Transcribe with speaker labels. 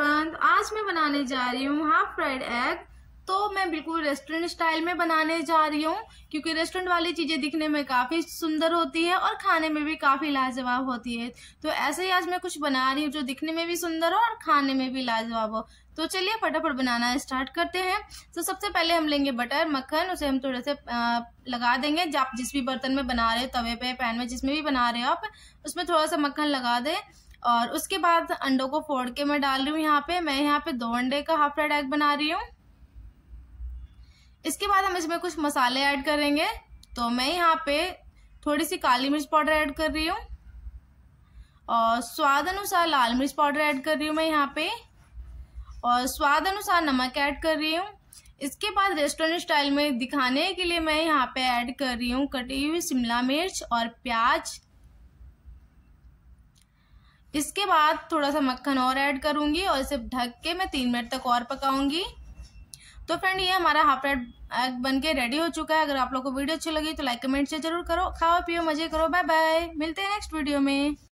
Speaker 1: बंद आज मैं बनाने जा रही हूँ हाफ फ्राइड एग तो मैं बिल्कुल रेस्टोरेंट स्टाइल में बनाने जा रही हूँ क्योंकि रेस्टोरेंट वाली चीज़ें दिखने में काफ़ी सुंदर होती है और खाने में भी काफ़ी लाजवाब होती है तो ऐसे ही आज मैं कुछ बना रही हूँ जो दिखने में भी सुंदर हो और खाने में भी लाजवाब हो तो चलिए फटाफट बनाना स्टार्ट करते हैं तो सबसे पहले हम लेंगे बटर मक्खन उसे हम थोड़े से लगा देंगे आप जिस भी बर्तन में बना रहे हो तवे पे पैन में जिसमें भी बना रहे हो आप उसमें थोड़ा सा मक्खन लगा दें और उसके बाद अंडों को फोड़ के मैं डाल रही हूँ यहाँ पे मैं यहाँ पे दो अंडे का हाफ फ्राइड एग बना रही हूँ इसके बाद हम इसमें कुछ मसाले ऐड करेंगे तो मैं यहाँ पे थोड़ी सी काली मिर्च पाउडर ऐड कर रही हूँ और स्वाद अनुसार लाल मिर्च पाउडर ऐड कर रही हूँ मैं यहाँ पे और स्वाद अनुसार नमक ऐड कर रही हूँ इसके बाद रेस्टोरेंट स्टाइल में दिखाने के लिए मैं यहाँ पे ऐड कर रही हूँ कटी हुई शिमला मिर्च और प्याज इसके बाद थोड़ा सा मक्खन और ऐड करूंगी और इसे ढक के मैं तीन मिनट तक और पकाऊंगी तो फ्रेंड ये हमारा हाफ रेड एग बन के रेडी हो चुका है अगर आप लोग को वीडियो अच्छी लगी तो लाइक कमेंट से जरूर करो खाओ पियो मजे करो बाय बाय मिलते हैं नेक्स्ट वीडियो में